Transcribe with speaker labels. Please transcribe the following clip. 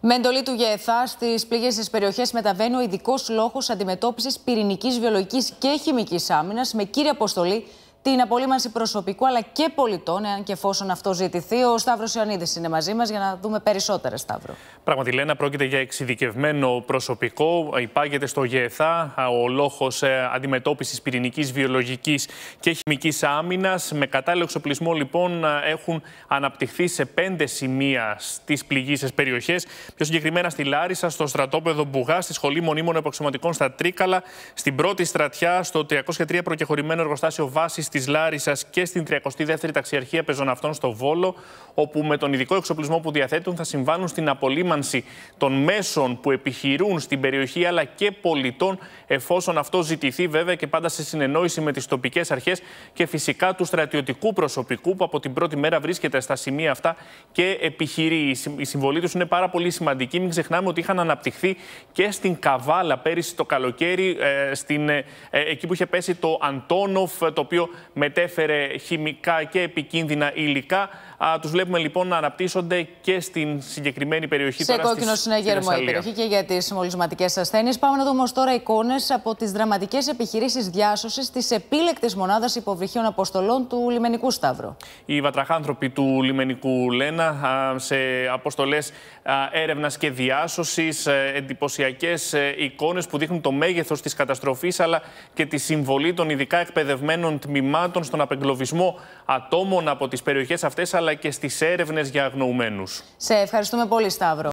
Speaker 1: Με εντολή του ΓΕΘΑ, στις πληγές της περιοχή, μεταβαίνει ο ειδικός λόγος αντιμετώπισης πυρηνικής, βιολογικής και χημικής άμυνας με κύρια αποστολή την απολύμανση προσωπικού αλλά και πολιτών, εάν και εφόσον αυτό ζητηθεί. Ο Σταύρος Ιωαννίδης είναι μαζί μας για να δούμε περισσότερα, Σταύρο.
Speaker 2: Πράγματι, Λένα, πρόκειται για εξειδικευμένο προσωπικό. Υπάγεται στο ΓΕΘΑ ο λόγο ε, αντιμετώπισης πυρηνικής, βιολογικής και χημικής άμυνας. Με κατάλληλο εξοπλισμό, λοιπόν, ε, έχουν αναπτυχθεί σε πέντε σημεία στις πληγήσεις περιοχές. Πιο συγκεκριμένα στη Λάρισα, στο στρατόπεδο Μπουγά, στη Σχολή Μονίμων Επαξιωματικών στα Τρίκαλα, στην πρώτη στρατιά, στο 303 προκεχωρημένο εργοστάσιο βάσης της Λάρισας και στην 32η Ταξιαρχία Πεζοναυτών στο Βόλο, όπου με τον ειδικό εξοπλισμό που διαθέτουν θα συμβάνουν στην απολύμανση των μέσων που επιχειρούν στην περιοχή αλλά και πολιτών, εφόσον αυτό ζητηθεί βέβαια και πάντα σε συνεννόηση με τις τοπικές αρχές και φυσικά του στρατιωτικού προσωπικού που από την πρώτη μέρα βρίσκεται στα σημεία αυτά και επιχειρεί. Η συμβολή τους είναι πάρα πολύ σημαντική. Μην ξεχνάμε ότι είχαν αναπτυχθεί και στην Καβάλα πέρυσι το καλοκαίρι, ε, στην, ε, ε, εκεί που είχε πέσει το Αντόνοφ, το οποίο μετέφερε χημικά και επικίνδυνα υλικά. Τους βλέπουμε λοιπόν να αναπτύσσονται και στην συγκεκριμένη περιοχή. Σε κόκκινο συνέγερμο η περιοχή
Speaker 1: και για τις μολυσματικές ασθένειες. Πάμε να δούμε τώρα εικόνες από τις δραματικές επιχειρήσεις διάσωσης της Επίλεκτης μονάδας υποβρυχίων αποστολών του Λιμενικού Σταύρου.
Speaker 2: Οι βατραχάνθρωποι του Λιμενικού Λένα σε αποστολές έρευνας και διάσωσης, ε, εντυπωσιακές ε, εικόνες που δείχνουν το μέγεθος της καταστροφής αλλά και τη συμβολή των ειδικά εκπαιδευμένων τμήμα στον απεγκλωβισμό ατόμων από τις περιοχές αυτές, αλλά και στις έρευνες για αγνοωμένου.
Speaker 1: Σε ευχαριστούμε πολύ, Σταύρο.